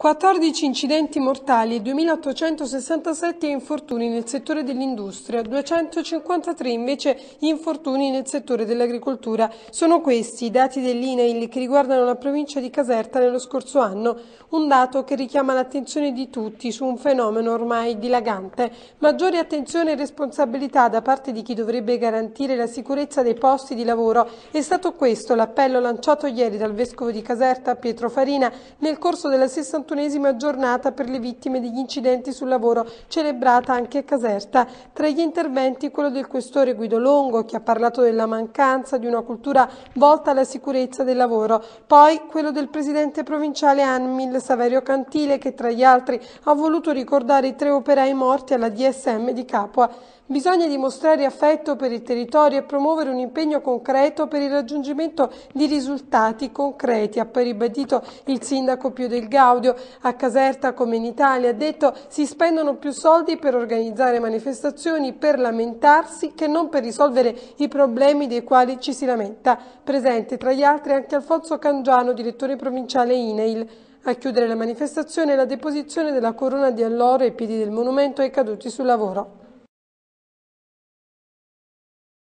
14 incidenti mortali e 2.867 infortuni nel settore dell'industria, 253 invece infortuni nel settore dell'agricoltura. Sono questi i dati dell'INEIL che riguardano la provincia di Caserta nello scorso anno, un dato che richiama l'attenzione di tutti su un fenomeno ormai dilagante. Maggiore attenzione e responsabilità da parte di chi dovrebbe garantire la sicurezza dei posti di lavoro è stato questo l'appello lanciato ieri dal Vescovo di Caserta Pietro Farina nel corso della 61 41esima giornata per le vittime degli incidenti sul lavoro, celebrata anche a Caserta. Tra gli interventi quello del questore Guido Longo, che ha parlato della mancanza di una cultura volta alla sicurezza del lavoro. Poi quello del presidente provinciale Anmil, Saverio Cantile, che tra gli altri ha voluto ricordare i tre operai morti alla DSM di Capua. Bisogna dimostrare affetto per il territorio e promuovere un impegno concreto per il raggiungimento di risultati concreti, ha poi ribadito il sindaco Pio del Gaudio, a Caserta come in Italia, ha detto si spendono più soldi per organizzare manifestazioni, per lamentarsi, che non per risolvere i problemi dei quali ci si lamenta. Presente tra gli altri anche Alfonso Cangiano, direttore provinciale INEIL. A chiudere la manifestazione la deposizione della corona di alloro ai piedi del monumento ai caduti sul lavoro.